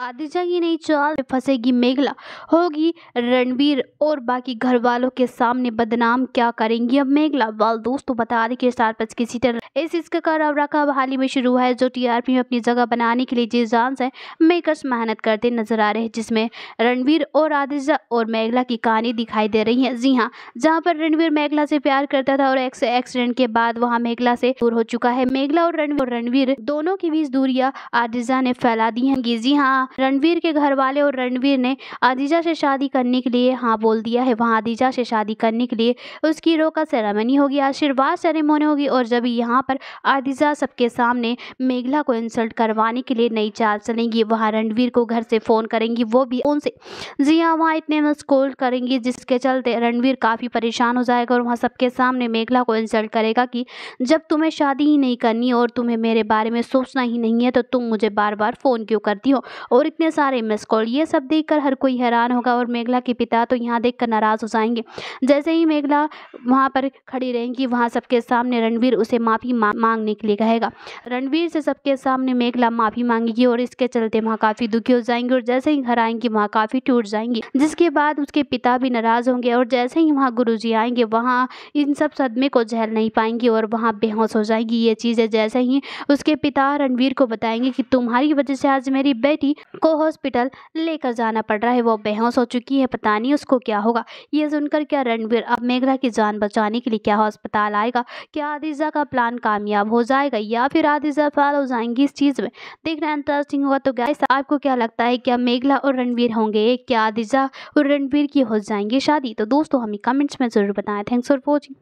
आदिजा की नई चाल में फंसेगी मेघला होगी रणबीर और बाकी घर वालों के सामने बदनाम क्या करेंगी अब मेघला वाल दोस्तों बता दें कि स्टार पच की सीटर इस इसका अब रखा हाल ही में शुरू है जो टीआरपी में अपनी जगह बनाने के लिए जिस जान से मेकर्स मेहनत करते नजर आ रहे हैं जिसमें रणबीर और आदिजा और मेघला की कहानी दिखाई दे रही है जी हाँ जहाँ पर रणवीर मेघला से प्यार करता था और एक्स एक्सीडेंट के बाद वहाँ मेघला से दूर हो चुका है मेघला और रणवीर दोनों के बीच दूरिया आदिजा ने फैला दी है जी हाँ रणवीर के घर वाले और रणवीर ने आदिजा से शादी करने के लिए हाँ बोल दिया है वहाँ आदिजा से शादी करने के लिए उसकी रो का सेरेमनी होगी आशीर्वाद सेरेमनी होगी और जब यहाँ पर आदिजा सबके सामने मेघला को इंसल्ट करवाने के लिए नई चाल चलेंगी वहाँ रणवीर को घर से फ़ोन करेंगी वो भी फ़ोन से जी हाँ वहाँ इतने मस स्कोल करेंगी जिसके चलते रणवीर काफ़ी परेशान हो जाएगा और वहाँ सबके सामने मेघला को इंसल्ट करेगा कि जब तुम्हें शादी ही नहीं करनी और तुम्हें मेरे बारे में सोचना ही नहीं है तो तुम मुझे बार बार फ़ोन क्यों करती हो और इतने सारे मिस कॉल ये सब देखकर हर कोई हैरान होगा और मेघला के पिता तो यहाँ देख नाराज़ हो जाएंगे जैसे ही मेघला वहाँ पर खड़ी रहेंगी वहाँ सबके सामने रणवीर उसे माफ़ी मांगने के लिए कहेगा रणवीर से सबके सामने मेघला माफ़ी मांगेगी और इसके चलते वहाँ काफ़ी दुखी हो जाएंगे और जैसे ही घर आएंगी वहाँ काफ़ी टूट जाएंगी जिसके बाद उसके पिता भी नाराज़ होंगे और जैसे ही वहाँ गुरु आएंगे वहाँ इन सब सदमे को झेल नहीं पाएंगी और वहाँ बेहोश हो जाएगी ये चीज़ें जैसे ही उसके पिता रणवीर को बताएंगे कि तुम्हारी वजह से आज मेरी बेटी को हॉस्पिटल लेकर जाना पड़ रहा है वो बेहोश हो चुकी है पता नहीं उसको क्या होगा ये सुनकर क्या रणवीर अब मेघला की जान बचाने के लिए क्या अस्पताल आएगा क्या आदिजा का प्लान कामयाब हो जाएगा या फिर आदिजा फाल हो जाएंगी इस चीज़ में देखना इंटरेस्टिंग होगा तो गैस आपको क्या लगता है क्या मेघला और रणवीर होंगे क्या आदिजा और रणवीर की हो जाएंगी शादी तो दोस्तों हमें कमेंट्स में ज़रूर बताएं थैंक्स फॉर वॉचिंग